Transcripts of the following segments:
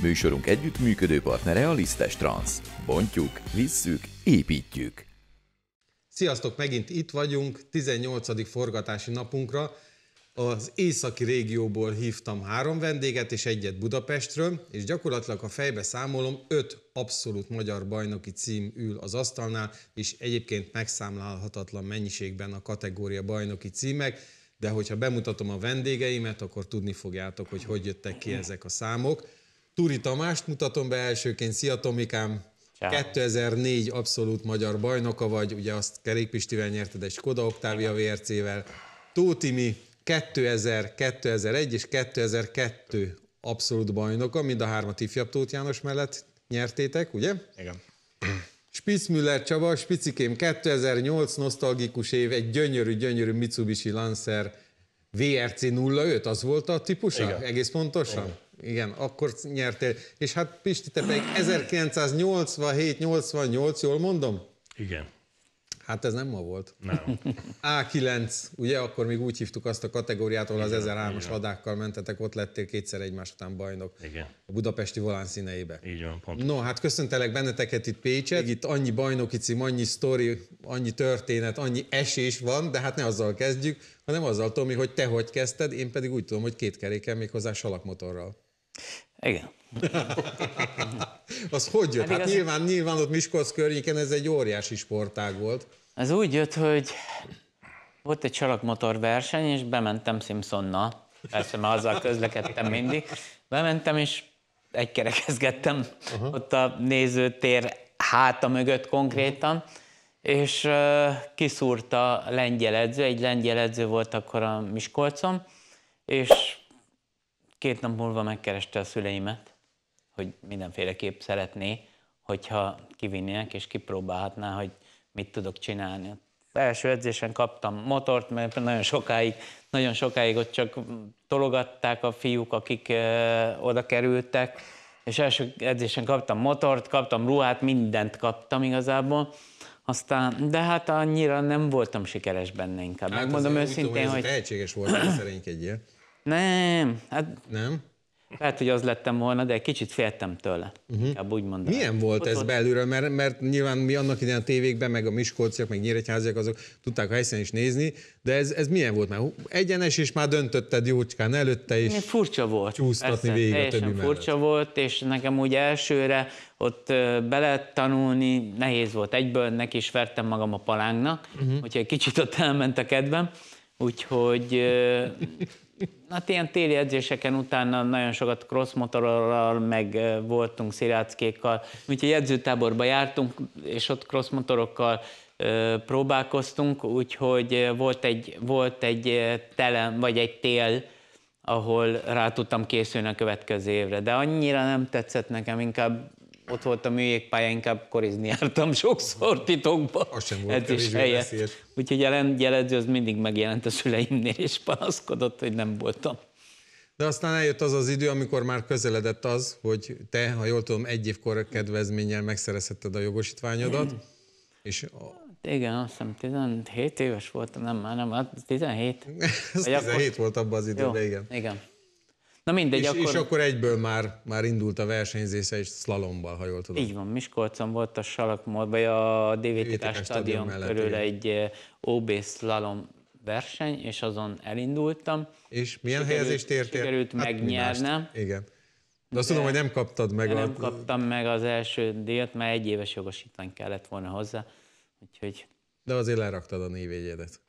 Műsorunk együttműködő partnere a Lisztes Trans. Bontjuk, visszük, építjük. Sziasztok, megint itt vagyunk, 18. forgatási napunkra az északi régióból hívtam három vendéget, és egyet Budapestről, és gyakorlatilag a fejbe számolom, öt abszolút magyar bajnoki cím ül az asztalnál, és egyébként megszámlálhatatlan mennyiségben a kategória bajnoki címek, de hogyha bemutatom a vendégeimet, akkor tudni fogjátok, hogy hogy jöttek ki ezek a számok. Turi Tamást mutatom be elsőként. Szia Tomikám! 2004 abszolút magyar bajnoka vagy, ugye azt Kerékpistivel nyerted egy Skoda Octavia VRC-vel. Tóth Timi, 2000, 2001 és 2002 abszolút bajnoka, mind a hármat ifjabb Tóth János mellett nyertétek, ugye? Igen. Spitzmüller Csaba, Spicikém 2008 nosztalgikus év, egy gyönyörű, gyönyörű Mitsubishi Lancer VRC 05, az volt a típusa? Igen. Egész pontosan? Igen. Igen, akkor nyertél. És hát Pisti, te pedig 1987-88, jól mondom? Igen. Hát ez nem ma volt. Nem. A9, ugye akkor még úgy hívtuk azt a kategóriát, ahol az 1003-as ladákkal mentetek, ott lettél kétszer egymás után bajnok. Igen. A budapesti volán színeibe. Így van, pont. No, hát köszöntelek benneteket itt Pécset. Itt annyi bajnoki cím, annyi sztori, annyi történet, annyi esés van, de hát ne azzal kezdjük, hanem azzal, Tomi, hogy te hogy kezdted, én pedig úgy tudom, hogy két keréken, méghozzá salakmotorral. Igen, az hogy jött? Hát, hát nyilván, nyilván ott Miskolc környéken ez egy óriási sportág volt. Ez úgy jött, hogy volt egy verseny, és bementem Simpsonnal. Persze, mert azzal közlekedtem mindig. Bementem, és uh-huh. ott a nézőtér háta mögött konkrétan, uh-huh. és uh, kiszúrt a lengyel edző, egy lengyel edző volt akkor a Miskolcom, és két nap múlva megkereste a szüleimet hogy mindenféleképp szeretné, hogyha kivinnének és kipróbálhatná, hogy mit tudok csinálni. Az első edzésen kaptam motort, mert nagyon sokáig, nagyon sokáig ott csak tologatták a fiúk, akik ö, oda kerültek, és első edzésen kaptam motort, kaptam ruhát, mindent kaptam igazából. Aztán, de hát annyira nem voltam sikeres benne inkább. Hát Megmondom őszintén, hogy... Tehetséges volt, szerénykedjél. Nem. Hát... Nem? Lehet, hogy az lettem volna, de egy kicsit féltem tőle. Uh-huh. Úgy mondanám. Milyen volt ez volt... belülről? Mert, mert nyilván mi annak idején a tévékben, meg a miskolciak, meg nyíregyháziak, azok tudták a helyszínen is nézni, de ez, ez milyen volt már? Egyenes, és már döntötted jócskán előtte, és Én furcsa volt. Csúsztatni Persze, végig a többi furcsa mellett. volt, és nekem úgy elsőre ott bele tanulni nehéz volt. Egyből neki is vertem magam a palánknak, uh-huh. Mhm. hogyha egy kicsit ott elment a kedvem. Úgyhogy Hát ilyen téli edzéseken utána nagyon sokat crossmotorral, meg voltunk sziráckékkal, úgyhogy edzőtáborba jártunk, és ott crossmotorokkal próbálkoztunk, úgyhogy volt egy, volt egy tele, vagy egy tél, ahol rá tudtam készülni a következő évre, de annyira nem tetszett nekem, inkább ott volt a műjégpálya, inkább korizni jártam sokszor titokban. Az sem volt is Úgyhogy jelen, jeledző az mindig megjelent a szüleimnél, és panaszkodott, hogy nem voltam. De aztán eljött az az idő, amikor már közeledett az, hogy te, ha jól tudom, egy évkor kedvezménnyel megszerezhetted a jogosítványodat. Mm. És a... Hát igen, azt hiszem 17 éves voltam, nem már nem, 17. Hát Ez 17 akkor... volt abban az időben, igen. igen. Na mindegy. És akkor, és akkor egyből már, már indult a versenyzése, és szlalomban, ha jól tudom. Így van, Miskolcon volt a Salakmód, vagy a DVTK stadion körül igen. egy eh, OB szlalom verseny, és azon elindultam. És milyen sikerült, helyezést értél? Sikerült hát megnyernem. Igen. De azt de tudom, hogy nem kaptad meg. Nem a... kaptam meg az első díjat, mert egy éves jogosítvány kellett volna hozzá. Úgyhogy... De azért leraktad a névjegyedet.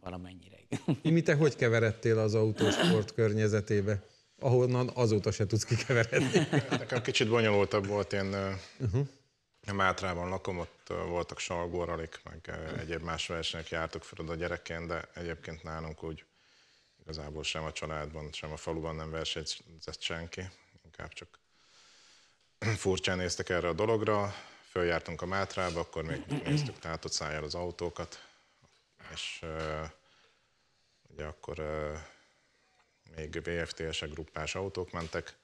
Valamennyire mi te hogy keveredtél az autósport környezetébe? Ahonnan azóta se tudsz kikeveredni. Nekem kicsit bonyolultabb volt, én uh-huh. Mátrában lakom, ott voltak salgóralik, meg egyéb más versenyek jártuk fel oda gyerekként, de egyébként nálunk úgy igazából sem a családban, sem a faluban nem versenyzett senki, inkább csak furcsán néztek erre a dologra, följártunk a Mátrába, akkor még néztük tátott szájjal az autókat, és ugye akkor még BFTS-e gruppás autók mentek,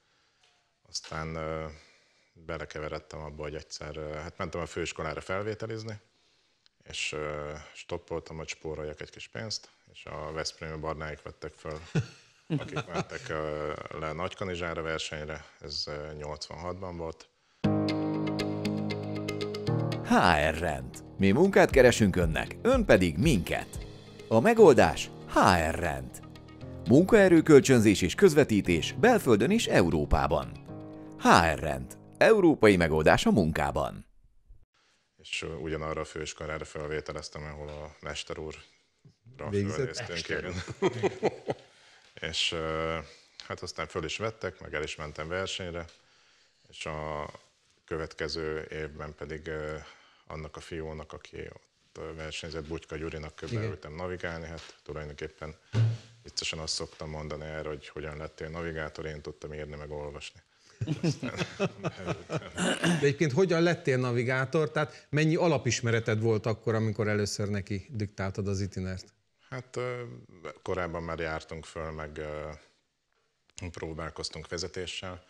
aztán belekeveredtem abba, hogy egyszer, hát mentem a főiskolára felvételizni, és stoppoltam, hogy spóroljak egy kis pénzt, és a Veszprém barnáik vettek föl, akik mentek le Nagykanizsára versenyre, ez 86-ban volt. HR Rend. Mi munkát keresünk önnek, ön pedig minket. A megoldás HR rend. Munkaerőkölcsönzés és közvetítés belföldön és Európában. HR rend. Európai megoldás a munkában. És ugyanarra a főiskolára felvételeztem, ahol a mester úr végzett. és hát aztán föl is vettek, meg el is mentem versenyre, és a következő évben pedig annak a fiónak, aki ott versenyzett Butyka Gyurinak köbelültem navigálni, hát tulajdonképpen viccesen azt szoktam mondani erre, hogy hogyan lettél navigátor, én tudtam írni meg olvasni. Aztán... De egyébként hogyan lettél navigátor? Tehát mennyi alapismereted volt akkor, amikor először neki diktáltad az itinert? Hát korábban már jártunk föl, meg próbálkoztunk vezetéssel,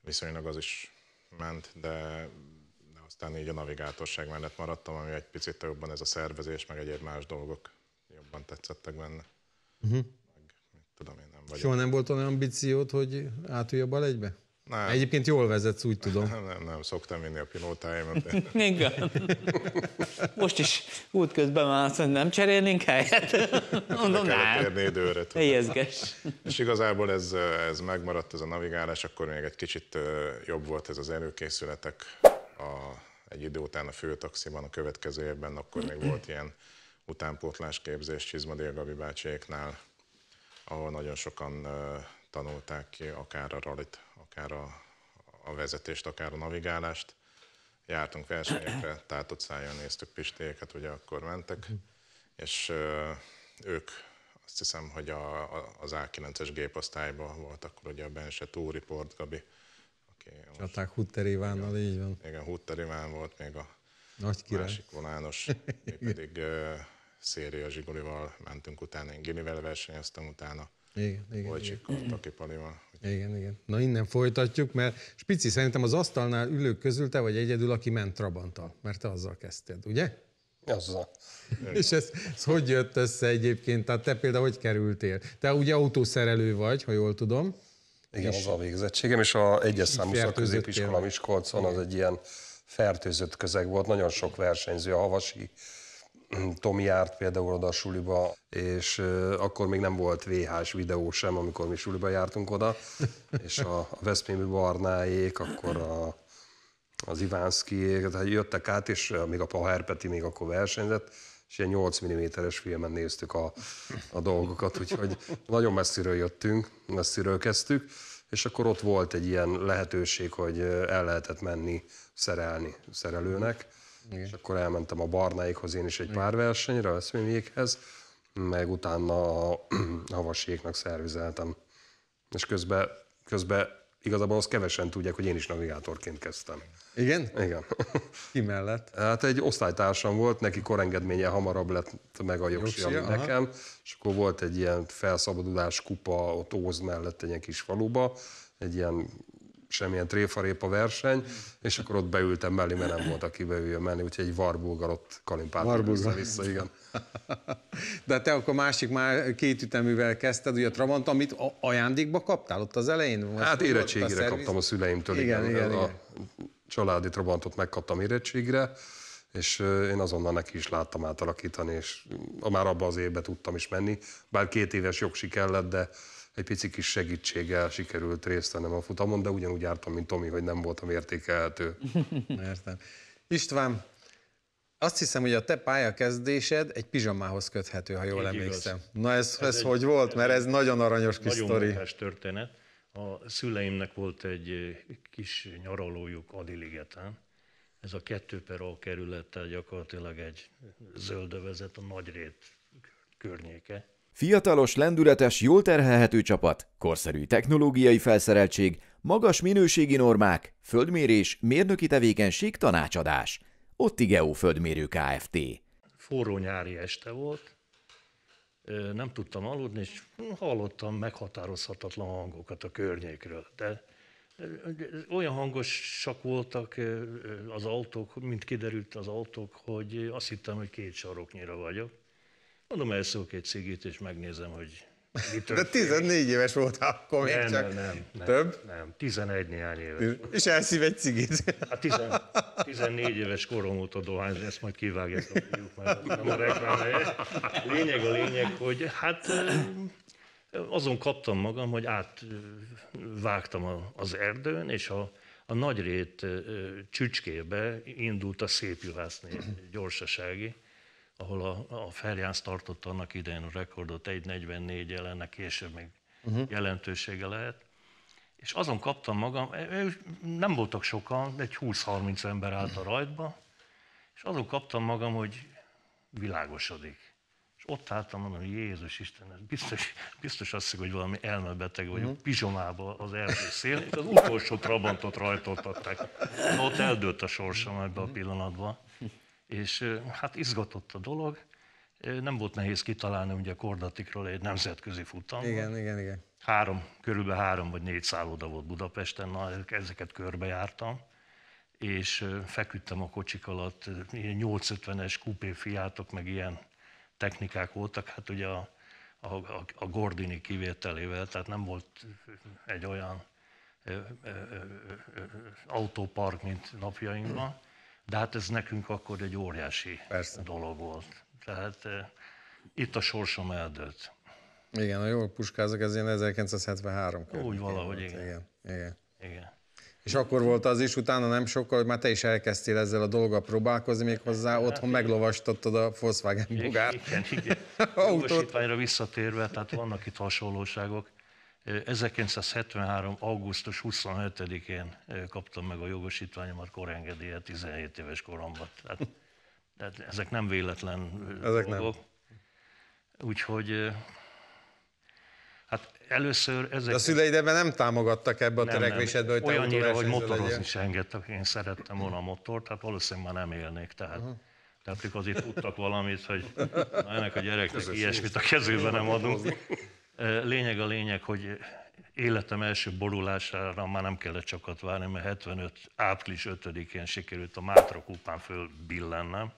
viszonylag az is ment, de aztán így a navigátorság mellett maradtam, ami egy picit jobban ez a szervezés, meg egyéb más dolgok jobban tetszettek benne. Uh-huh. Meg, tudom én, nem vagyok. Soha nem volt olyan ambíciót, hogy átülj a bal egybe? Nem. Egyébként jól vezetsz, úgy tudom. Nem, nem, nem szoktam vinni a pilótáimat. Igen. Most is útközben már azt mondja, nem cserélnénk helyet? Mondom, nem. időre. Éjezges. És igazából ez, ez megmaradt, ez a navigálás, akkor még egy kicsit jobb volt ez az előkészületek a, egy idő után a főtaxiban a következő évben, akkor még volt ilyen utánpótlás képzés Csizmadél Gabi bácséknál, ahol nagyon sokan tanulták ki akár a ralit, akár a, a vezetést, akár a navigálást. Jártunk versenyekre, tátott szájon néztük Pistéket, ugye akkor mentek, mhm. és ők azt hiszem, hogy a, a, az A9-es géposztályban volt akkor ugye a Bense Túri, Port Gabi, Oké. Okay, Csaták Hutter Ivánnal, így van. Igen, Hutter Iván volt még a Nagy király. másik vonános, Mi pedig uh, Széria Zsigolival mentünk utána, én Ginivel versenyeztem utána. Igen, igen. Olcsikkal, igen. Palival. Igen, igen. Na innen folytatjuk, mert Spici, szerintem az asztalnál ülők közül te vagy egyedül, aki ment Trabanttal, mert te azzal kezdted, ugye? Azzal. És ez, ez hogy jött össze egyébként? Tehát te például hogy kerültél? Te ugye autószerelő vagy, ha jól tudom. Igen, és az a végzettségem, és a egyes számú középiskola Miskolcon az egy ilyen fertőzött közeg volt, nagyon sok versenyző, a Havasi mm, Tomi járt például oda a suliba, és akkor még nem volt VHS videó sem, amikor mi suliba jártunk oda, és a, a Veszprémi Barnáék, akkor a, az Ivánszkiék, tehát jöttek át, és még a Pahár Peti még akkor versenyzett, és ilyen 8 mm-es filmen néztük a, a dolgokat, úgyhogy nagyon messziről jöttünk, messziről kezdtük, és akkor ott volt egy ilyen lehetőség, hogy el lehetett menni szerelni szerelőnek, Igen. és akkor elmentem a barnáikhoz én is egy pár versenyre, a szőnyékhez, meg utána a havaséknak szervizeltem. És közben, közben igazából azt kevesen tudják, hogy én is navigátorként kezdtem. Igen? Igen. Ki mellett? Hát egy osztálytársam volt, neki korengedménye hamarabb lett meg a jogsi, ami aha. nekem, és akkor volt egy ilyen felszabadulás kupa ott Óz mellett egy ilyen kis faluba, egy ilyen semmilyen tréfarépa verseny, és akkor ott beültem mellé, mert nem volt, aki beüljön mellé, úgyhogy egy varbulgar ott kalimpált vissza, igen. De te akkor másik már két üteművel kezdted, ugye a Trabant, amit ajándékba kaptál ott az elején? Most hát érettségére a kaptam a szüleimtől, igen, igen, igen, igen. A családi Trabantot megkaptam érettségre, és én azonnal neki is láttam átalakítani, és már abban az évben tudtam is menni, bár két éves jogsi kellett, de egy pici kis segítséggel sikerült részt vennem a futamon, de ugyanúgy jártam, mint Tomi, hogy nem voltam értékelhető. Értem. István, azt hiszem, hogy a te pályakezdésed egy pizsamához köthető, ha jól Így emlékszem. Igaz. Na ez, ez, ez egy, hogy volt? Mert ez, egy nagyon aranyos kis nagyon sztori. Nagyon történet. A szüleimnek volt egy eh, kis nyaralójuk Adiligeten. Ez a kettő per A kerülettel gyakorlatilag egy zöldövezet, a nagyrét környéke. Fiatalos, lendületes, jól terhelhető csapat, korszerű technológiai felszereltség, magas minőségi normák, földmérés, mérnöki tevékenység, tanácsadás. Ottigeo Földmérő Kft. Forró nyári este volt, nem tudtam aludni, és hallottam meghatározhatatlan hangokat a környékről. De olyan hangosak voltak az autók, mint kiderült az autók, hogy azt hittem, hogy két saroknyira vagyok. Mondom, elszólok egy cigit, és megnézem, hogy de 14 éves volt akkor még nem, csak. Nem, nem, nem. Több? Nem, 11 néhány éves. És elszív egy cigit. A 10, 14 éves korom óta dohányz, ezt majd kivágják a fiúk, mert nem a Lényeg a lényeg, hogy hát azon kaptam magam, hogy átvágtam az erdőn, és a, a nagyrét csücskébe indult a szépjuhászné gyorsasági, ahol a, a Ferjánsz tartotta annak idején a rekordot, 1.44 jelennek, később még uh-huh. jelentősége lehet. És azon kaptam magam, e, nem voltak sokan, egy 20-30 ember állt a rajtba, és azon kaptam magam, hogy világosodik. És ott álltam, mondom, hogy Jézus Isten, ez biztos, biztos azt hogy valami elmebeteg vagyok, mm. pizsomába az első szél, és az utolsó trabantot rajtoltatták. Na, ott eldőlt a sorsom ebbe a uh-huh. pillanatban és hát izgatott a dolog. Nem volt nehéz kitalálni ugye Kordatikról egy nemzetközi futamot. Igen, igen, igen. Három, körülbelül három vagy négy szálloda volt Budapesten, na, ezeket körbejártam és feküdtem a kocsik alatt, ilyen 850-es kupé fiátok, meg ilyen technikák voltak, hát ugye a, a, a, a Gordini kivételével, tehát nem volt egy olyan ö, ö, ö, autópark, mint napjainkban, de hát ez nekünk akkor egy óriási Persze. dolog volt. Tehát eh, itt a sorsom eldőlt. Igen, a jól puskázok, ez ilyen 1973 körül. Úgy valahogy, igen. igen. igen. igen. És akkor volt az is, utána nem sokkal, hogy már te is elkezdtél ezzel a dolga próbálkozni, még hozzá hát otthon meglovastottad a Volkswagen bugát. Igen, igen. Autót. visszatérve, tehát vannak itt hasonlóságok. 1973. augusztus 27-én kaptam meg a jogosítványomat korengedélye 17 éves koromban. Tehát, tehát ezek nem véletlen ezek dolgok. Nem. Úgyhogy Hát először ezek... De a szüleid ebben nem támogattak ebbe a törekvésedbe, hogy olyan Olyannyira, hogy motorozni legyen. engedtek, én szerettem volna a motort, tehát valószínűleg már nem élnék. Tehát, uh-huh. tehát ők azért tudtak valamit, hogy ennek a gyereknek ilyesmit a kezében nem adunk. Lényeg a lényeg, hogy életem első borulására már nem kellett sokat várni, mert 75. április 5-én sikerült a Mátra kupán fölbillennem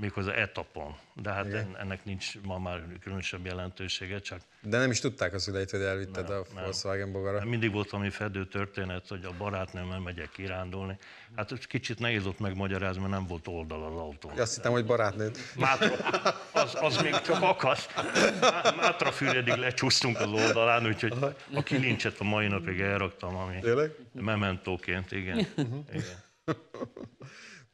méghozzá etapon. De hát Igen. ennek nincs ma már különösebb jelentősége, csak... De nem is tudták szüleit, hogy elvitted nem, a Volkswagen bogara. Nem. Hát mindig volt valami fedő történet, hogy a barátnőmmel megyek kirándulni. Hát kicsit nehéz ott megmagyarázni, mert nem volt oldal az autó. Azt hittem, hogy barátnőd. Mátra, az, az még csak akasz. Mátra füredig lecsúsztunk az oldalán, úgyhogy a kilincset a mai napig elraktam, ami Tényleg? mementóként, igen. igen.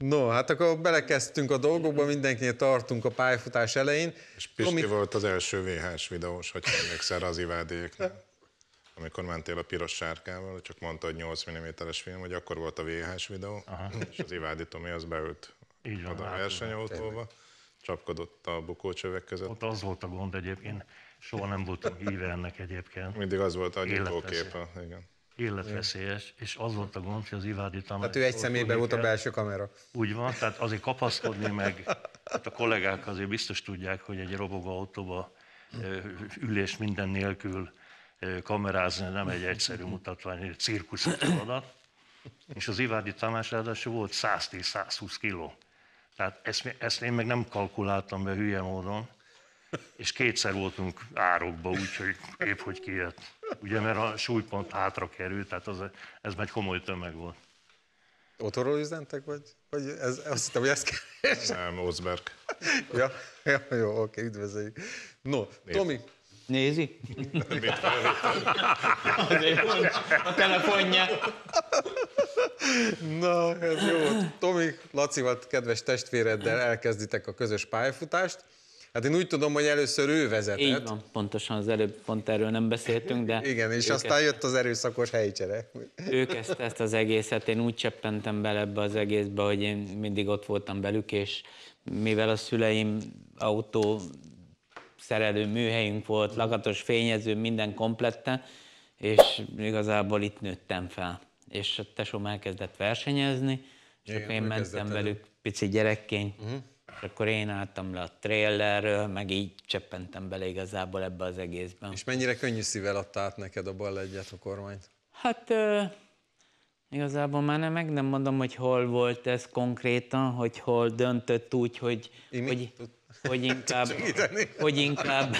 No, hát akkor belekezdtünk a dolgokba, mindenkinél tartunk a pályafutás elején. És Pisti Komik... volt az első VHS videós, hogy emlékszel az ivádéknál. Amikor mentél a piros sárkával, csak mondta, hogy 8 mm-es film, hogy akkor volt a VHS videó, Aha. és az Ivádi Tomi az beült Így van, oda a hát versenyautóba, csapkodott a bukócsövek között. Ott az volt a gond egyébként, soha nem voltam híve ennek egyébként. Mindig az volt a nyitóképe, igen életveszélyes, és az volt a gond, hogy az Ivádi Tamás... Hát ő egy személyben volt a belső kamera. Úgy van, tehát azért kapaszkodni meg, hát a kollégák azért biztos tudják, hogy egy robogó autóba ülés minden nélkül kamerázni nem egy egyszerű mutatvány, egy cirkusz feladat. És az Ivádi Tamás ráadásul volt 110-120 kiló. Tehát ezt, ezt én meg nem kalkuláltam be hülye módon, és kétszer voltunk árokba, úgyhogy épp hogy kijött. Ugye, mert a súlypont hátra került, tehát az, ez egy komoly tömeg volt. Otorról üzentek, vagy, vagy ez, azt hittem, hogy ezt kell. Nem, Oszberg. ja, ja, jó, oké, üdvözöljük. No, Nézd. Tomi. Nézi? Azért a telefonja. Na, ez jó. Tomi, Lacival, kedves testvéreddel elkezditek a közös pályafutást. Hát én úgy tudom, hogy először ő vezetett. Így van, pontosan az előbb pont erről nem beszéltünk, de... Igen, és aztán ezt, jött az erőszakos helycsere. Ő kezdte ezt az egészet, én úgy cseppentem bele ebbe az egészbe, hogy én mindig ott voltam velük, és mivel a szüleim autó szerelő műhelyünk volt, lakatos fényező, minden komplette, és igazából itt nőttem fel. És a tesóm elkezdett versenyezni, és Igen, akkor én mentem velük pici gyerekként. Uh-huh és akkor én álltam le a trailerről, meg így cseppentem bele igazából ebbe az egészben. És mennyire könnyű szívvel adta át neked a bal egyet a kormányt? Hát uh, igazából már nem, meg nem mondom, hogy hol volt ez konkrétan, hogy hol döntött úgy, hogy, hogy, hogy inkább, hogy inkább,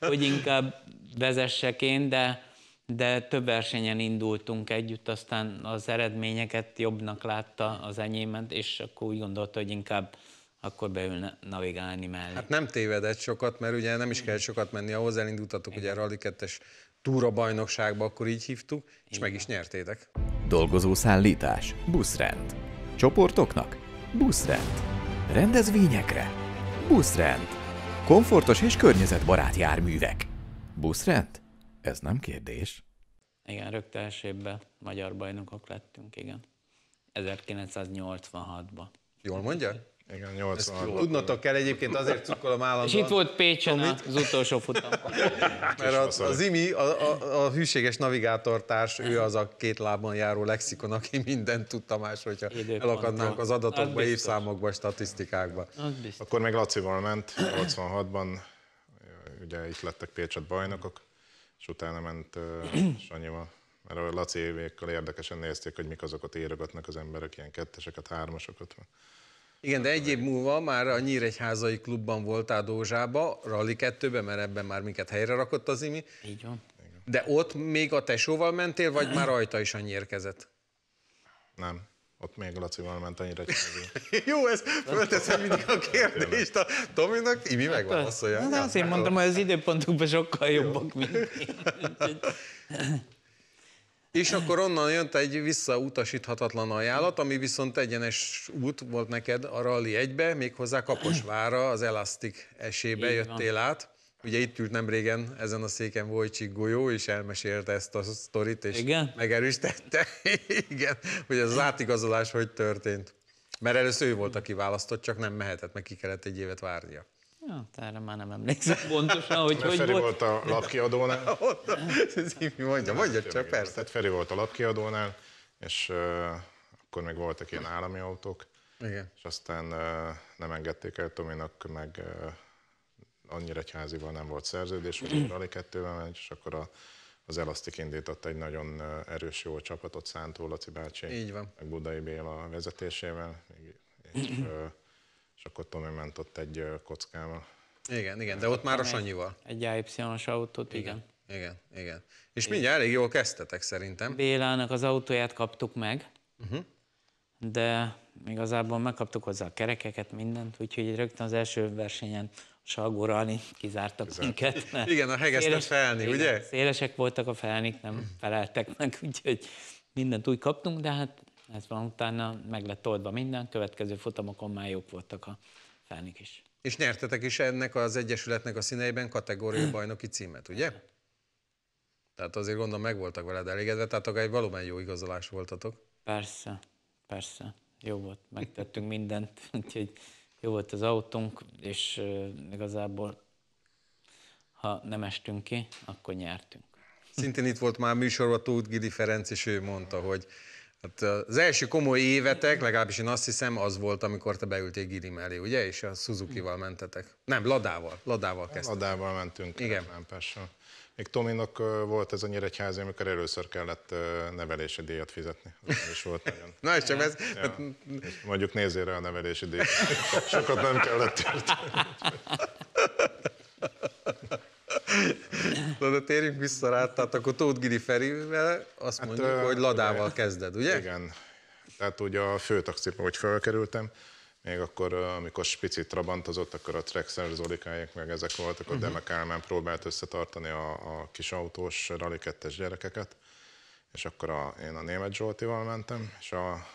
hogy inkább vezessek én, de, de több versenyen indultunk együtt, aztán az eredményeket jobbnak látta az enyémet, és akkor úgy gondolta, hogy inkább akkor beül navigálni mellé. Hát nem tévedett sokat, mert ugye nem is kell sokat menni ahhoz, elindultatok hogy ugye a Rally 2-es túra bajnokságba, akkor így hívtuk, és Igen. meg is nyertétek. szállítás, buszrend. Csoportoknak? Buszrend. Rendezvényekre? Buszrend. Komfortos és környezetbarát járművek? Buszrend? Ez nem kérdés. Igen, rögtön elsőbben magyar bajnokok lettünk, igen. 1986-ban. Jól mondja? Igen, 80. Tudnotok kell egyébként, azért cukkolom állandóan. És itt volt Pécsen amit... az utolsó futam. Mert a, a Zimi, a, a, a hűséges navigátortárs, ő az a két lábon járó lexikon, aki mindent tud Tamás, hogyha Időpontra. elakadnánk az adatokba, az évszámokba, statisztikákba. Akkor még Lacival ment 86-ban, ugye itt lettek Pécset bajnokok, és utána ment uh, Sanyival mert a Laci évékkal érdekesen nézték, hogy mik azokat érogatnak az emberek, ilyen ketteseket, hármasokat. Igen, de egy év múlva már a Nyíregyházai klubban voltál Dózsába, Rally 2 mert ebben már minket helyre rakott az imi. Így van. De ott még a tesóval mentél, vagy már rajta is annyi érkezett? Nem, ott még Lacival ment annyira Jó, ez fölteszem mindig a kérdést a Tominak, Imi megválaszolja. azt hát, azért mondtam, hogy az időpontokban sokkal jobbak, mint És akkor onnan jött egy visszautasíthatatlan ajánlat, ami viszont egyenes út volt neked a Rally egybe, méghozzá Kaposvára, az Elastic esébe Így jöttél van. át. Ugye itt ült nem régen ezen a széken Vojcsik Golyó, és elmesélte ezt a sztorit, és Igen? megerősítette, Igen, hogy az átigazolás hogy történt. Mert először ő volt, aki választott, csak nem mehetett, meg ki kellett egy évet várnia. Ja, hát erre már nem emlékszem pontosan, hogy De hogy Feri volt. volt a lapkiadónál. Zimi mondja, mondja csak, persze. Tehát Feri volt a lapkiadónál, és uh, akkor még voltak ilyen állami autók, Igen. és aztán uh, nem engedték el Tominak, meg uh, annyira házival nem volt szerződés, hogy a Rally 2 és akkor a, az Elastik indított egy nagyon erős jó csapatot, Szántó Laci bácsi, Így van. meg Budai Béla vezetésével, és uh, és akkor Tomi ment ott egy kockával. Igen, igen, de ott már a Sanyival. Egy AY-os autót, igen. igen. Igen, igen. És mindjárt elég jól kezdtetek szerintem. Bélának az autóját kaptuk meg, uh-huh. de igazából megkaptuk hozzá a kerekeket, mindent, úgyhogy rögtön az első versenyen Salgóra Ani kizártak Kizárt. minket. igen, a hegesztett széles, felni, igen, ugye? Szélesek voltak a felnik, nem feleltek meg, úgyhogy mindent úgy kaptunk, de hát ez van, utána meg lett oldva minden, következő futamokon már jók voltak a felnik is. És nyertetek is ennek az Egyesületnek a színeiben kategória bajnoki címet, ugye? Tehát azért gondolom meg voltak veled elégedve, tehát akár egy valóban jó igazolás voltatok. Persze, persze. Jó volt, megtettünk mindent, úgyhogy jó volt az autónk, és igazából ha nem estünk ki, akkor nyertünk. Szintén itt volt már műsorban Tóth Gidi Ferenc, és ő mondta, hogy Hát az első komoly évetek, legalábbis én azt hiszem, az volt, amikor te beültél Giri mellé, ugye? És a Suzuki-val mentetek. Nem, Ladával. Ladával kezdtem. Ladával mentünk. Igen. Nem, persze. Még Tominak volt ez a nyíregyházi, amikor először kellett nevelési díjat fizetni. Ez volt nagyon. Na és csak ez... Ja. Hát- mondjuk nézzél rá a nevelési díjat. Sokat nem kellett érteni. akkor térjünk vissza rá, tehát akkor Tóth Gidi Ferivel azt hát, mondjuk, hogy Ladával ugye, kezded, ugye? Igen. Tehát ugye a fő főtaxipba, hogy felkerültem, még akkor, amikor picit trabantozott, akkor a Trexer Zolikáik meg ezek voltak, uh-huh. Demek Kálmán próbált összetartani a, a kis autós Rally 2 gyerekeket, és akkor a, én a német Zsoltival mentem, és a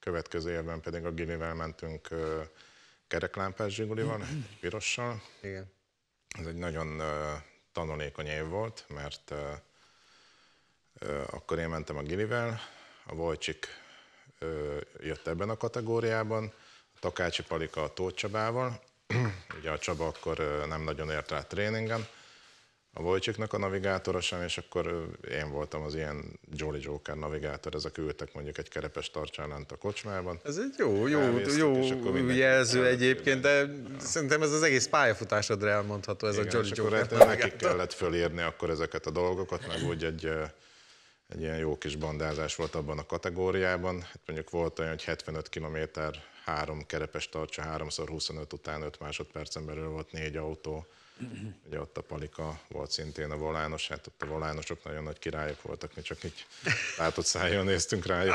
következő évben pedig a Gilivel mentünk kereklámpás zsigulival, mhm. pirossal. Igen. Ez egy nagyon tanulékony év volt, mert akkor én mentem a Gilivel, a Vojcsik jött ebben a kategóriában, a Takácsi Palika a Tóth Csabával, ugye a Csaba akkor nem nagyon ért rá tréningen, a Vojcsiknak a navigátora sem, és akkor én voltam az ilyen Jolly Joker navigátor, ezek ültek mondjuk egy kerepes tartsállánt a kocsmában. Ez egy jó, jó, jó jelző egyébként, de ja. szerintem ez az egész pályafutásodra elmondható ez Igen, a Jolly Joker akkor navigátor. Nekik kellett fölírni akkor ezeket a dolgokat, meg úgy egy, egy ilyen jó kis bandázás volt abban a kategóriában. Hát mondjuk volt olyan, hogy 75 kilométer három kerepes tartsa, háromszor 25 után 5 másodpercen belül volt négy autó. Ugye ott a Palika volt szintén a volános, hát ott a volánosok nagyon nagy királyok voltak, mi csak így látott szájjal néztünk rájuk.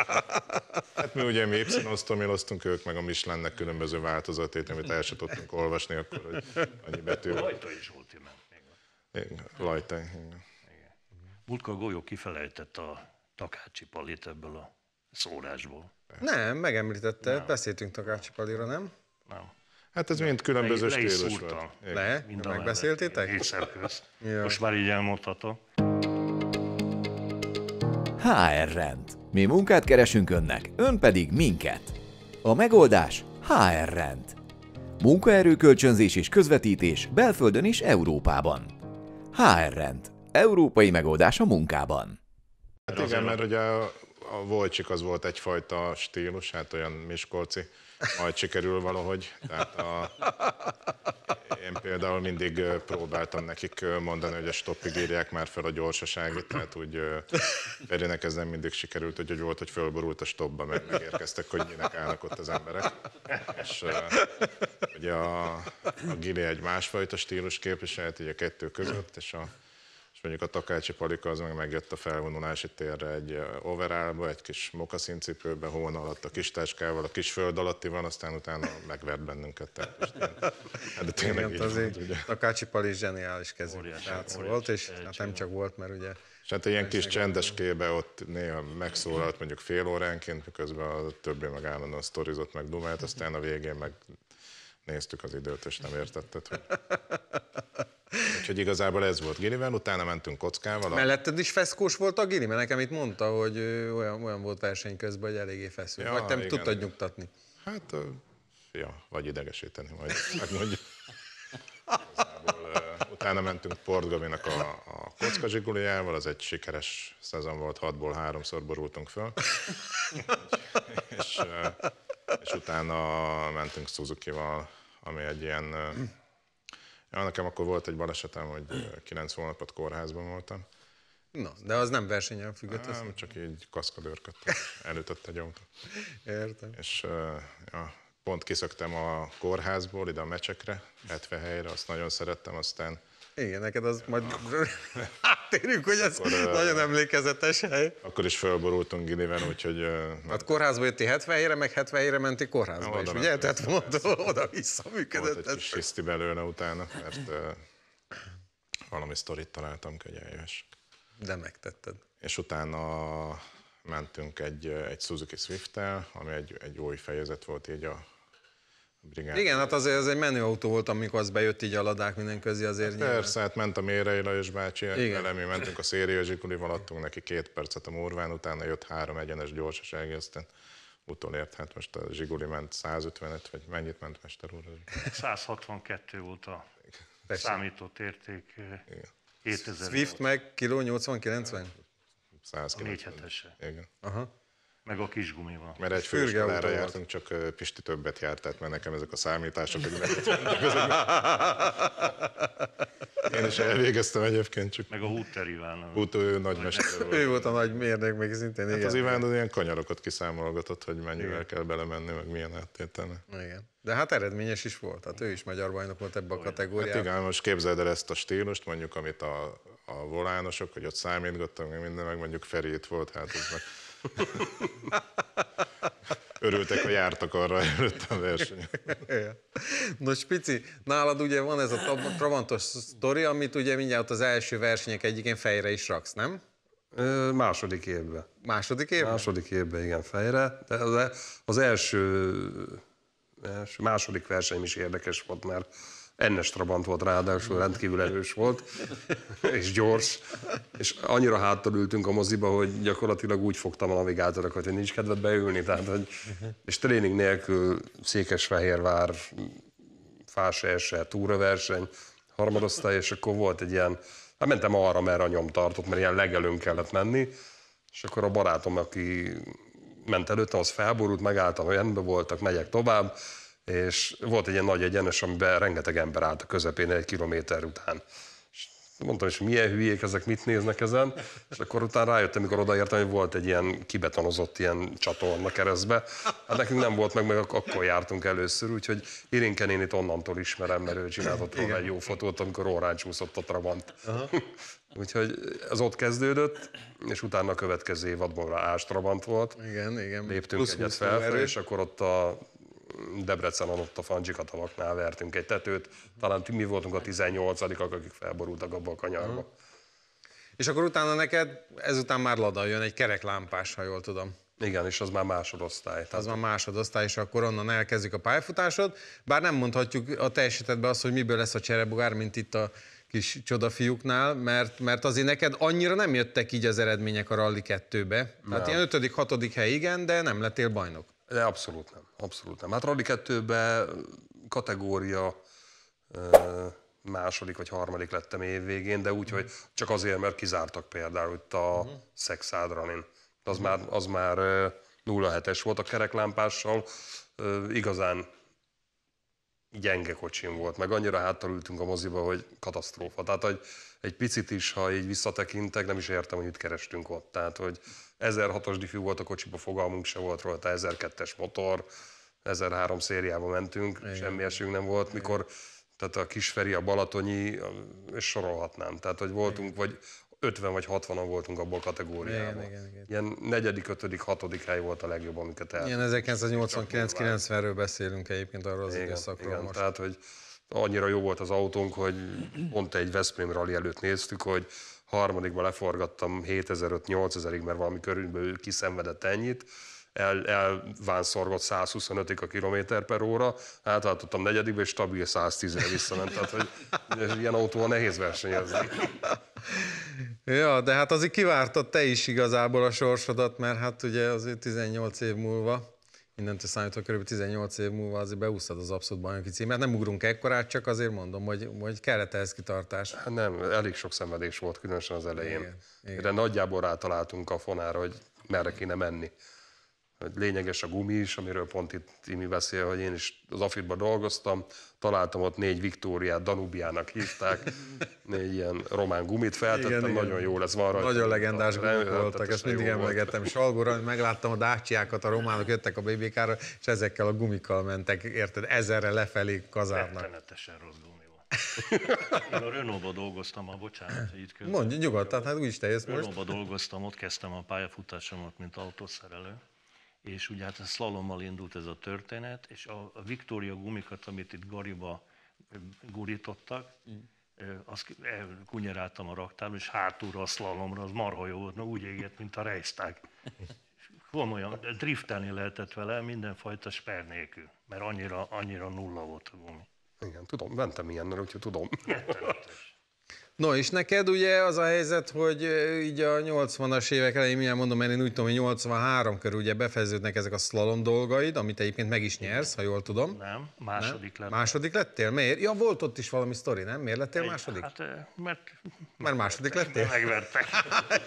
Hát mi ugye mi y ők meg a Michelinnek különböző változatét, amit el sem tudtunk olvasni, akkor hogy annyi betű. A Lajta is volt igen. Lajta, igen. Múltkor a golyó kifelejtett a Takácsi Palit ebből a szórásból. Nem, megemlítette, nem. beszéltünk Takács Palira, nem? Nem. Hát ez mind különböző stílus volt. Le? Mind megbeszéltétek? Most már így elmondható. HR rend. Mi munkát keresünk önnek, ön pedig minket. A megoldás HR rend. Munkaerőkölcsönzés és közvetítés belföldön és Európában. HR rend. Európai megoldás a munkában. Hát igen, mert ugye a Volcsik az volt egyfajta stílus, hát olyan Miskolci, majd sikerül valahogy. Tehát a, én például mindig próbáltam nekik mondani, hogy a stoppig írják már fel a gyorsaságot, tehát úgy Ferinek ez nem mindig sikerült, hogy, hogy volt, hogy fölborult a stopba, mert megérkeztek, hogy minek állnak ott az emberek. És ugye a, a Gili egy másfajta stílus képviselt, így a kettő között, és a mondjuk a Takácsi Palika az meg megjött a felvonulási térre egy overálba, egy kis mokaszín cipőbe, hón alatt a kis táskával, a kis föld alatti van, aztán utána megvert bennünket. Tehát, hát de tényleg Igen, így azért van, ugye. Takácsi Pali zseniális kezű volt, és hát nem csak volt, mert ugye... És hát ilyen kis csendes kébe ott néha megszólalt mondjuk fél óránként, miközben a többi meg állandóan sztorizott, meg dumált, aztán a végén meg néztük az időt, és nem értettet, hogy Úgyhogy igazából ez volt Giliben, utána mentünk kockával. A... Melletted is feszkós volt a Gili, mert nekem itt mondta, hogy olyan, olyan volt verseny közben, hogy eléggé feszült. Ja, vagy te igen. tudtad nyugtatni. Hát, ja, vagy idegesíteni, majd megmondjuk. Hát utána mentünk Portgabinak a, a kocka zsiguliával, az egy sikeres szezon volt, hatból háromszor borultunk föl. és, és utána mentünk Suzuki-val, ami egy ilyen Ja, nekem akkor volt egy balesetem, hogy 9 hónapot kórházban voltam. Na, de az nem versenyen függött Nem, csak így kaszkadőrködtem, elütött egy autó. Értem. És ja, pont kiszöktem a kórházból ide a mecsekre, 70 helyre, azt nagyon szerettem, aztán igen, neked az majd áttérünk, hogy ez akkor, nagyon emlékezetes hely. Akkor is felborultunk Giniben, úgyhogy... Hát kórházba jötti 77-re, meg 77-re menti kórházba is, ugye? Tehát oda-vissza működött. Volt egy kis belőle utána, mert valami sztorit találtam, könyeljös. De megtetted. És utána mentünk egy, egy Suzuki Swift-tel, ami egy, egy új fejezet volt így a, brigád. Igen, hát azért ez egy menő autó volt, amikor az bejött így a ladák minden közé azért. Hát persze, hát ment a Mérei Lajos bácsi, hát Igen. vele mi mentünk a Széria zsikuli, valattunk neki két percet a Morván, utána jött három egyenes gyorsaság, aztán utolért, hát most a Zsiguli ment 155, vagy mennyit ment mester úr? 162 volt a Igen. számított érték. Eh, Igen. Swift meg kiló 80-90? 190. A 4 Igen. Aha. Meg a kis gumival. Mert egy főiskolára jártunk, csak Pisti többet járt, tehát mert nekem ezek a számítások, hogy Én is elvégeztem egyébként csak. Meg a Hutter Iván. Hutter, ő nagymester Ő volt a nagy mérnök, még szintén. Hát igen. az Iván az ilyen kanyarokat kiszámolgatott, hogy mennyivel igen. kell belemenni, meg milyen áttételne. Igen. De hát eredményes is volt, hát ő is magyar bajnok volt ebbe a kategóriában. Hát igen, most képzeld el ezt a stílust, mondjuk amit a, a volánosok, hogy ott számítgattam, meg minden, meg mondjuk Feri itt volt, hát ez meg Örültek, hogy jártak arra előtt a verseny. Nos, Pici, nálad ugye van ez a Trabantos sztori, amit ugye mindjárt az első versenyek egyikén fejre is raksz, nem? Ö, második évben. Második évben? Második évben, igen, fejre. De az első, első második versenyem is érdekes volt, mert Ennes Trabant volt ráadásul, rendkívül erős volt, és gyors, és annyira háttal ültünk a moziba, hogy gyakorlatilag úgy fogtam a navigátorokat, hogy nincs kedved beülni, tehát, hogy, és tréning nélkül Székesfehérvár, fáserse, túraverseny, harmadosztály, és akkor volt egy ilyen, hát mentem arra, mert a nyom tartott, mert ilyen legelőn kellett menni, és akkor a barátom, aki ment előttem, az felborult, megálltam, hogy rendben voltak, megyek tovább, és volt egy ilyen nagy egyenes, amiben rengeteg ember állt a közepén egy kilométer után. És mondtam is, milyen hülyék ezek, mit néznek ezen, és akkor utána rájöttem, amikor odaértem, hogy volt egy ilyen kibetonozott ilyen csatorna keresztbe. Hát nekünk nem volt meg, meg akkor jártunk először, úgyhogy Irinke nénit onnantól ismerem, mert ő csinálhatott róla egy jó fotót, amikor órán csúszott a Trabant. Úgyhogy ez ott kezdődött, és utána a következő évadban rá Ástrabant volt. Igen, igen. Léptünk egyet fel, és akkor ott a Debrecenon ott a Fancsika vertünk egy tetőt, talán mi voltunk a 18-ak, akik felborultak abba a kanyarba. Uh-huh. És akkor utána neked ezután már Lada jön, egy kereklámpás, ha jól tudom. Igen, és az már másodosztály. Tehát... Az már másodosztály, és akkor onnan elkezdik a pályafutásod. Bár nem mondhatjuk a teljesítetben azt, hogy miből lesz a cserebogár, mint itt a kis csodafiúknál, mert, mert azért neked annyira nem jöttek így az eredmények a Rally 2-be. Tehát nem. ilyen 5 6 hely igen, de nem lettél bajnok. De abszolút nem, abszolút nem. Hát Rally 2 mm, kategória második vagy harmadik lettem év végén, de úgy, mhm. hogy csak azért, mert kizártak például itt a uh-huh. Mhm. Szexád Az mhm. már, az már 07-es volt a kereklámpással, igazán gyenge kocsim volt, meg annyira háttal ültünk a moziba, hogy katasztrófa. Tehát hogy egy picit is, ha így visszatekintek, nem is értem, hogy mit kerestünk ott. Tehát, hogy 1006-os diffű volt a kocsiba, fogalmunk se volt róla, 1002-es motor, 1003 szériába mentünk, Igen. semmi esünk nem volt, Igen. mikor tehát a Kisferi, a Balatonyi, és sorolhatnám. Tehát, hogy voltunk, igen. vagy 50 vagy 60-an voltunk abból a kategóriában. Igen, igen, igen. Ilyen negyedik, ötödik, hatodik hely volt a legjobb, amiket el. Ilyen 1989-90-ről beszélünk egyébként arról az igen, időszakról igen, most. Tehát, hogy annyira jó volt az autónk, hogy pont egy Veszprém rally előtt néztük, hogy harmadikba leforgattam 7500-8000-ig, mert valami körülbelül kiszenvedett ennyit, el, elvánszorgott 125-ig a kilométer per óra, átálltottam negyedikbe, és stabil 110-re visszament. Tehát, hogy ilyen autóval nehéz versenyezni. Ja, de hát azért kivártad te is igazából a sorsodat, mert hát ugye azért 18 év múlva mindent számítva kb. 18 év múlva azért beúszod az abszolút bajnoki címet. Hát nem ugrunk ekkorát, csak azért mondom, hogy, hogy kellett ehhez kitartás. Hát nem, elég sok szenvedés volt, különösen az elején. Igen, igen. De nagyjából rátaláltunk a fonára, hogy merre kéne menni hogy lényeges a gumi is, amiről pont itt Timi beszél, hogy én is az Afitban dolgoztam, találtam ott négy Viktóriát, Danubiának hívták, négy ilyen román gumit feltettem, igen, nagyon igen. jó lesz van rajta. Nagyon legendás gumik voltak, ezt mindig emlegettem. Salgóra megláttam a dácsiákat, a románok jöttek a BBK-ra, és ezekkel a gumikkal mentek, érted, ezerre lefelé kazárnak. Rettenetesen rossz gumi. Én a Renault-ba dolgoztam, a bocsánat, hogy itt közben. Mondj nyugodtan, hát úgy te jössz most. dolgoztam, ott kezdtem a pályafutásomat, mint autószerelő és ugye hát a szlalommal indult ez a történet, és a, a Victoria gumikat, amit itt Gariba gurítottak, mm. azt kunyeráltam a raktáron, és hátulra a szlalomra, az marha jó volt, na úgy égett, mint a rejszták. Komolyan, driftelni lehetett vele mindenfajta sper nélkül, mert annyira, annyira nulla volt a gumi. Igen, tudom, mentem ilyennel, úgyhogy tudom. No, és neked ugye az a helyzet, hogy így a 80-as évek elején, milyen mondom, mert én úgy tudom, hogy 83 körül ugye befejeződnek ezek a slalom dolgaid, amit egyébként meg is nyersz, ha jól tudom. Nem, második lettél. Második lettél? Miért? Ja, volt ott is valami sztori, nem? Miért lettél Egy, második? Hát, mert... Mert második lettél? Megvertek.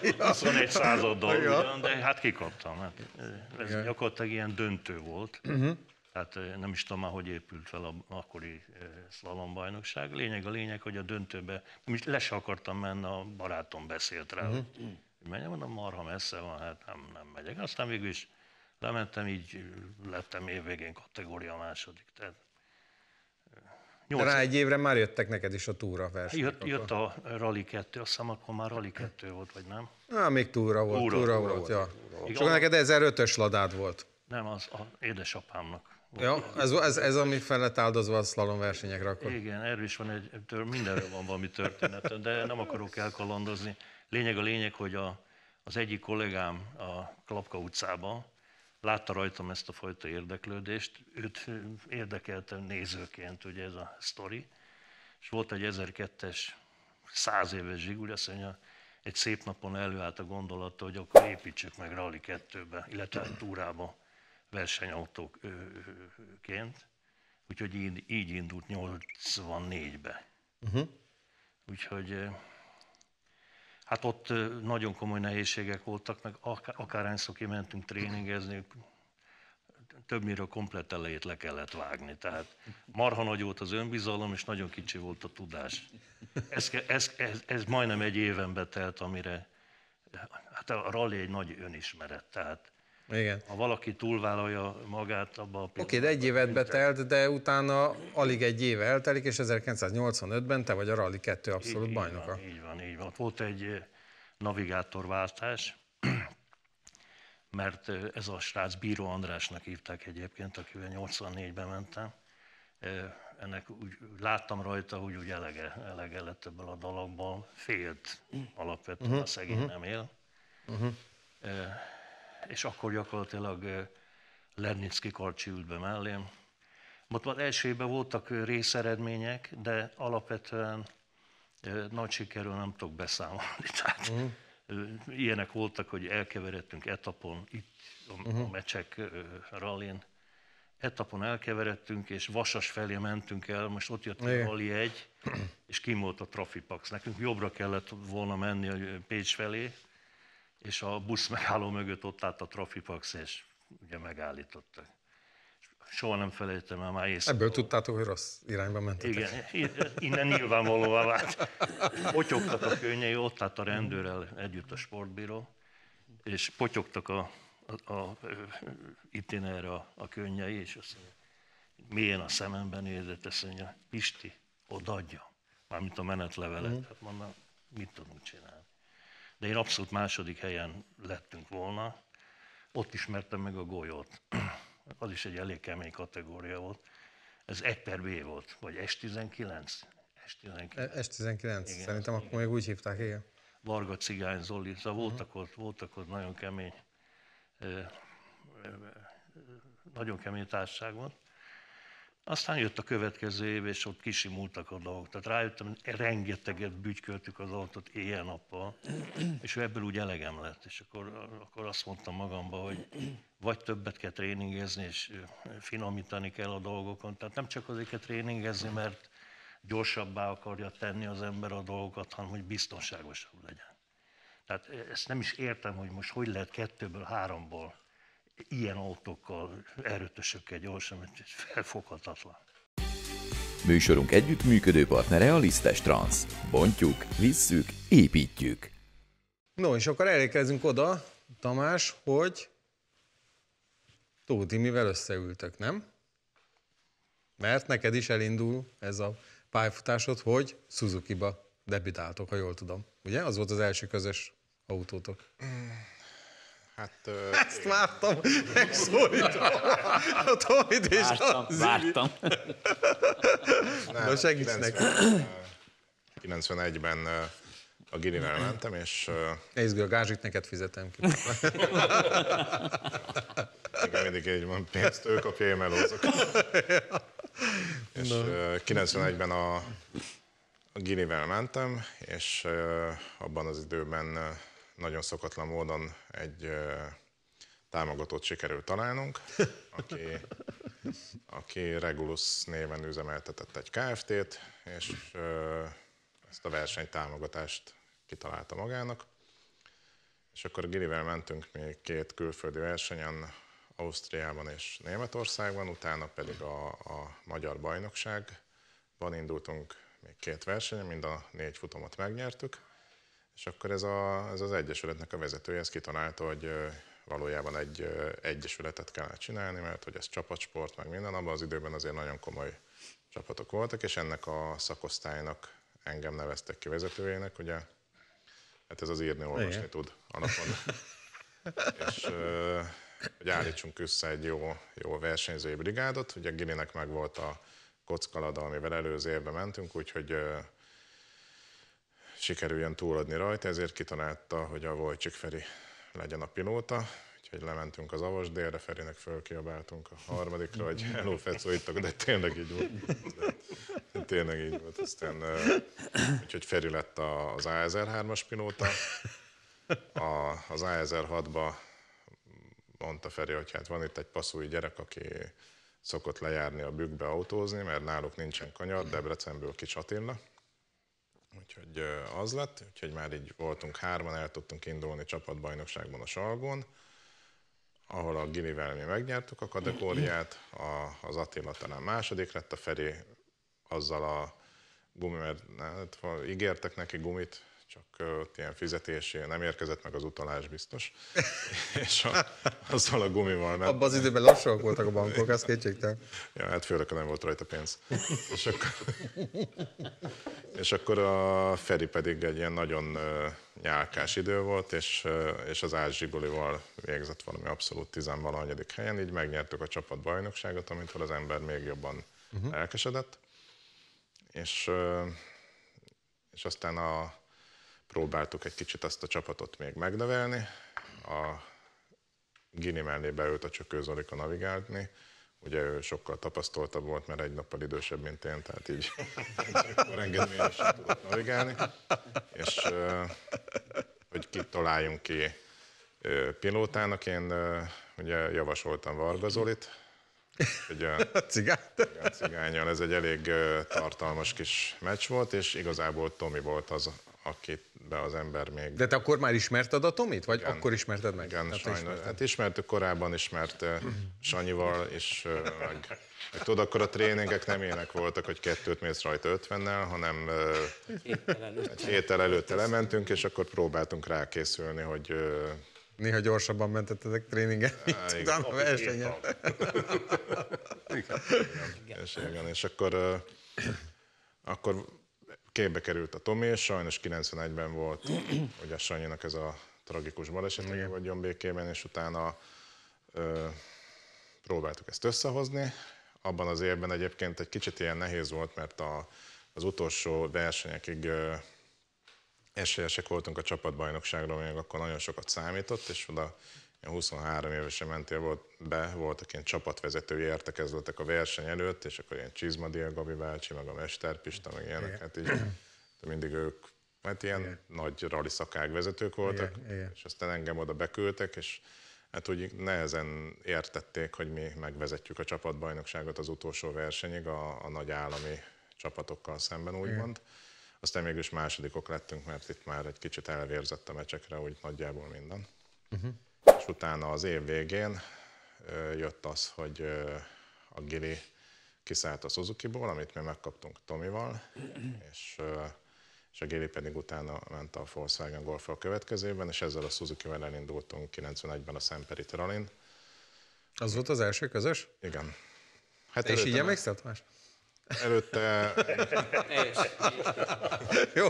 ja. 21 századdal ja. ugyan, de hát kikaptam. Hát, ez ja. gyakorlatilag ilyen döntő volt. Uh-huh tehát nem is tudom már, hogy épült fel a akkori szlalombajnokság. Lényeg a lényeg, hogy a döntőbe, nem is le se akartam menni, a barátom beszélt rá, uh-huh. hogy menjem, mondom, marha messze van, hát nem, nem megyek. Aztán végül is lementem, így lettem évvégén kategória második. Tehát nyolc... Rá egy évre már jöttek neked is a túra hát versenyek. Jött, jött a Rally 2, azt hiszem akkor már Rally 2 volt, vagy nem? Na, még túra volt, túra, túra, túra volt, volt, ja. Túra volt. Csak neked 1005-ös ladád volt. Nem, az, az édesapámnak Ja, ez, ez, ez ami fel lett áldozva a slalom versenyekre akkor. Igen, erről is van egy, mindenről van valami történet, de nem akarok elkalandozni. Lényeg a lényeg, hogy a, az egyik kollégám a Klapka utcában látta rajtam ezt a fajta érdeklődést, őt érdekeltem nézőként, ugye ez a sztori, és volt egy 1002-es, 100 éves zsiguli, azt mondja, egy szép napon előállt a gondolata, hogy akkor építsük meg Rally 2-be, illetve túrába versenyautóként, úgyhogy így, így indult 84-be. Uh-huh. Úgyhogy hát ott nagyon komoly nehézségek voltak, meg akár ki mentünk tréningezni, többnyire a komplet elejét le kellett vágni. Tehát marha nagy volt az önbizalom, és nagyon kicsi volt a tudás. Ez, ez, ez, ez majdnem egy éven betelt, amire... Hát a rally egy nagy önismeret, tehát igen. Ha valaki túlvállalja magát abban a pillanatban. Oké, de egy évet betelt, de utána alig egy éve eltelik, és 1985-ben te vagy a Rally 2 abszolút így, bajnoka. Így van, így van, így van. Volt egy eh, navigátorváltás, mert eh, ez a srác Bíró Andrásnak hívták egyébként, akivel 84-ben mentem. Eh, ennek úgy láttam rajta, hogy úgy elege, elege lett ebből a dalakból. Félt mhm. alapvetően, uh-huh, a szegény uh-huh. nem él. Uh-huh és akkor gyakorlatilag Lernicki karcsi ült be mellém. Most már első évben voltak részeredmények, de alapvetően nagy sikerről nem tudok beszámolni. Tehát uh-huh. ilyenek voltak, hogy elkeveredtünk etapon, itt a uh-huh. meccsek rallén. Etapon elkeveredtünk, és Vasas felé mentünk el, most ott jött egy Ali egy, és kim volt a Trafipax. Nekünk jobbra kellett volna menni a Pécs felé, és a busz megálló mögött ott állt a trafipax, és ugye megállítottak. Soha nem felejtem el, már észre. Ebből tudtátok, hogy rossz irányba mentetek. Igen, innen nyilvánvalóan vált. Potyogtak a könnyei, ott állt a rendőrrel együtt a sportbíró, és potyogtak a, a, a itén erre a, a könnyei, és azt mondja, milyen a szememben nézett, azt mondja, Pisti, odaadja. mármint a menetlevelet. Mm. Hát mondom, mit tudunk csinálni de én abszolút második helyen lettünk volna. Ott ismertem meg a golyót. Az is egy elég kemény kategória volt. Ez 1 per B volt, vagy S19? S19. S19, igen, szerintem akkor igen. még úgy hívták, igen. Varga Cigány Zoli, szóval mhm. voltak, ott, voltak ott nagyon kemény, nagyon kemény társaság volt. Aztán jött a következő év, és ott kisimultak a dolgok. Tehát rájöttem, hogy rengeteget bütyköltük az autót éjjel-nappal, és ebből úgy elegem lett. És akkor, akkor azt mondtam magamban, hogy vagy többet kell tréningezni, és finomítani kell a dolgokon. Tehát nem csak azért kell tréningezni, mert gyorsabbá akarja tenni az ember a dolgokat, hanem hogy biztonságosabb legyen. Tehát ezt nem is értem, hogy most hogy lehet kettőből, háromból ilyen autókkal, erőtösökkel gyorsan, mert felfoghatatlan. Műsorunk együttműködő partnere a Lisztes Trans. Bontjuk, visszük, építjük. No, és akkor elérkezünk oda, Tamás, hogy Tóti, mivel összeültök, nem? Mert neked is elindul ez a pályafutásod, hogy Suzuki-ba debütáltok, ha jól tudom. Ugye? Az volt az első közös autótok. Hát, ö, Ezt én... láttam, megszólítom a Tomit és vártam, a Vártam, vártam. Na segíts neki. 91-ben a Girivel mentem, és... Nézd, a gázsit neked fizetem ki. Igen, mindig így van, pénzt ők a én melózok. és 91-ben a, a Ginivel mentem, és abban az időben nagyon szokatlan módon egy támogatót sikerült találnunk, aki, aki Regulus néven üzemeltetett egy KFT-t, és ezt a versenytámogatást kitalálta magának. És akkor Gilivel mentünk még két külföldi versenyen, Ausztriában és Németországban, utána pedig a, a Magyar Bajnokságban indultunk még két versenyen, mind a négy futamot megnyertük. És akkor ez, a, ez az egyesületnek a vezetője ezt kitalálta, hogy valójában egy egyesületet kell csinálni, mert hogy ez csapatsport, meg minden, abban az időben azért nagyon komoly csapatok voltak, és ennek a szakosztálynak engem neveztek ki vezetőjének, ugye hát ez az írni, olvasni Igen. tud alapon. és hogy állítsunk össze egy jó, jó versenyzői brigádot, ugye Gilinek meg volt a kockalada, amivel előző évben mentünk, úgyhogy sikerüljön túladni rajta, ezért kitalálta, hogy a Vojcsik Feri legyen a pilóta, úgyhogy lementünk az avas délre, Ferinek fölkiabáltunk a harmadikra, hogy hello fecó ittak, de tényleg így volt. De, tényleg így volt. Aztán, úgyhogy Feri lett az A1003-as pilóta, a, az A1006-ba mondta Feri, hogy hát van itt egy passzúi gyerek, aki szokott lejárni a bükkbe autózni, mert náluk nincsen kanyar, Debrecenből kicsatilna. Úgyhogy az lett, úgyhogy már így voltunk hárman, el tudtunk indulni csapatbajnokságban a Salgon, ahol a Ginivel mi megnyertük a kategóriát, a, az Attila talán második lett, a Feri azzal a gumi, mert hát, ígértek neki gumit, csak ott ilyen fizetésé nem érkezett meg az utalás biztos, és a, azzal a gumival nem. Abban az időben lassúak voltak a bankok, ezt kétségtel. Ja, hát főleg, nem volt rajta pénz. és, akkor, és akkor a Feri pedig egy ilyen nagyon nyálkás idő volt, és, és az Ázsibulival végzett valami abszolút tizenvalahanyadik helyen, így megnyertük a csapat bajnokságot, amitől az ember még jobban uh-huh. Mhm. elkesedett. És, és aztán a, próbáltuk egy kicsit ezt a csapatot még megnevelni. A Gini mellé beült a Csökő navigálni, ugye ő sokkal tapasztaltabb volt, mert egy nappal idősebb, mint én, tehát így engedményesen tudott navigálni, és hogy kit találjunk ki pilótának, én ugye javasoltam Varga Zolit, egy cigányt. cigányjal, ez egy elég tartalmas kis meccs volt, és igazából Tomi volt az, akibe az ember még... De te akkor már ismerted a Tomit? Vagy igen, akkor ismerted meg? Igen, hát sajnos. Ismerted. Hát ismertük korábban, ismert eh, Sanyival, és eh, meg, meg tudod, akkor a tréningek nem ilyenek voltak, hogy kettőt mész rajta ötvennel, hanem eh, egy héttel előtt lementünk, és akkor próbáltunk rákészülni, hogy Néha gyorsabban mentettetek tréningen, mint utána a versenyen. igen. És, igen, és akkor, akkor képbe került a Tomi, és sajnos 91-ben volt ugye Sanyinak ez a tragikus baleset, hogy vagyjon békében, és utána ö, próbáltuk ezt összehozni. Abban az évben egyébként egy kicsit ilyen nehéz volt, mert a, az utolsó versenyekig ö, esélyesek voltunk a csapatbajnokságra, még akkor nagyon sokat számított, és oda 23 évesen mentél volt be, voltak ilyen csapatvezetői értekezletek a verseny előtt, és akkor ilyen Csizmadia Gabi bácsi, meg a Mester Pista, meg ilyenek, hát így mindig ők, mert hát ilyen Igen. nagy rali szakák vezetők voltak, Igen. Igen. és aztán engem oda beküldtek, és hát úgy nehezen értették, hogy mi megvezetjük a csapatbajnokságot az utolsó versenyig a, a nagy állami csapatokkal szemben, úgymond. Igen. Aztán mégis másodikok lettünk, mert itt már egy kicsit elvérzett a mecsekre, úgy nagyjából minden. Uh-huh és utána az év végén jött az, hogy a Gili kiszállt a Suzuki-ból, amit mi megkaptunk Tomival, és, és a Gili pedig utána ment a Volkswagen golf a következőben, és ezzel a Suzuki-vel elindultunk 91-ben a Szemperi Tralin. Az volt az első közös? Igen. Hát és így emlékszel, Tamás? Előtte... és, Jó.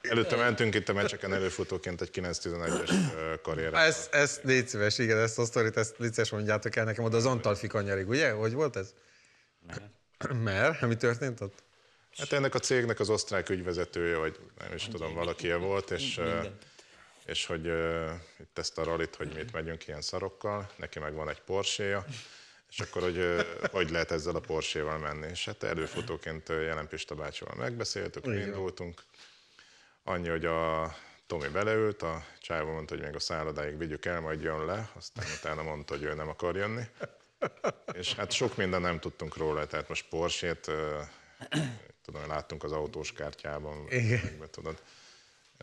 Előtte mentünk itt a meccseken előfutóként egy 9-11-es karrierre. Ezt, ezt légy szíves, igen, ezt a sztorit, ezt légy mondjátok el nekem, oda az Antal Fikanyarig, ugye? Hogy volt ez? Mert? Mi történt ott? Hát ennek a cégnek az osztrák ügyvezetője, vagy nem is hát tudom, valaki volt, és, és hogy itt ezt a rallit, hogy mi itt megyünk ilyen szarokkal, neki meg van egy porséja, és akkor, hogy hogy lehet ezzel a Porséval menni. És hát előfutóként Jelen Pista bácsival megbeszéltük, Igen. indultunk. Annyi, hogy a Tomi beleült, a csávó mondta, hogy még a szállodáig vigyük el, majd jön le, aztán utána mondta, hogy ő nem akar jönni. És hát sok minden nem tudtunk róla, tehát most Porsét, tudom, láttunk az autós kártyában, meg, tudod.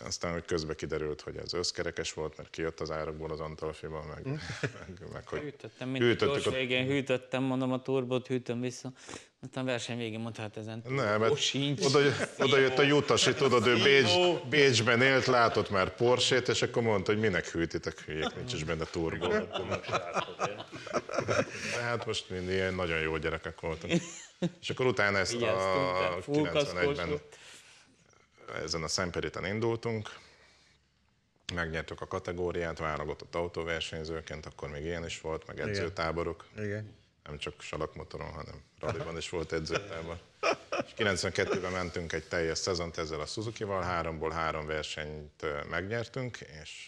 Aztán, hogy közben kiderült, hogy ez összkerekes volt, mert kijött az árakból az Antalfiba, hm. meg, meg, meg, hogy hűtöttem, mindig Hűtöttük a... végén hűtöttem, mondom a turbót, hűtöm vissza. Aztán a verseny végén mondta, hát ezen Nem, mert sincs. Oda, oda jött a jutasi, tudod, ő Bécs, Bécsben élt, látott már porsche és akkor mondta, hogy minek hűtitek, hülyék, nincs is benne turbó. De hát most mind ilyen nagyon jó gyerekek voltak. És akkor utána ezt a 91-ben ezen a Szentpediten indultunk, megnyertük a kategóriát, válogatott autóversenyzőként, akkor még ilyen is volt, meg edzőtáborok. Igen. Igen. Nem csak salakmotoron, hanem rallyban is volt edzőtábor. És 92-ben mentünk egy teljes szezont ezzel a Suzuki-val, háromból három versenyt megnyertünk, és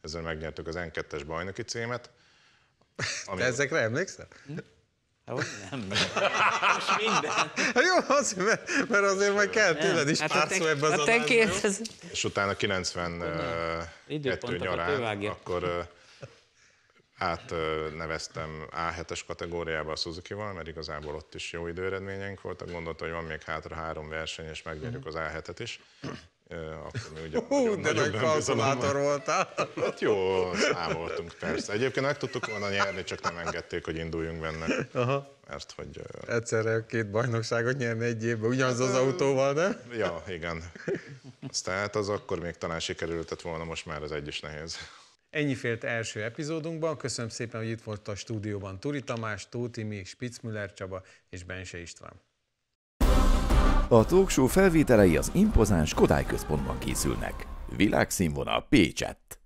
ezzel megnyertük az N2-es bajnoki címet. Ami... Te ezekre emlékszel? Hm? Hát, hogy nem? Most minden. Hát jó, az, mert, mert azért majd kell tőled is hát pár hát szó ebbe az hát kérdez... És utána 92 nyarán, akkor átneveztem A7-es kategóriába a Suzuki-val, mert igazából ott is jó időeredményeink voltak. Gondoltam, hogy van még hátra három verseny, és megnyerjük uh-huh. az A7-et is akkor mi ugye Hú, de nagy kalkulátor voltál. Hát jó, számoltunk persze. Egyébként meg tudtuk volna nyerni, csak nem engedték, hogy induljunk benne. Aha. Mert hogy... Egyszerre két bajnokságot nyerni egy évben, ugyanaz az autóval, de? Ja, igen. tehát az akkor még talán sikerültett volna, most már az egy is nehéz. Ennyi félt első epizódunkban. Köszönöm szépen, hogy itt volt a stúdióban Turi Tamás, Tóth Imi, Spitzmüller Csaba és Bense István. A talkshow felvételei az impozáns Kodály központban készülnek. Világszínvonal Pécsett.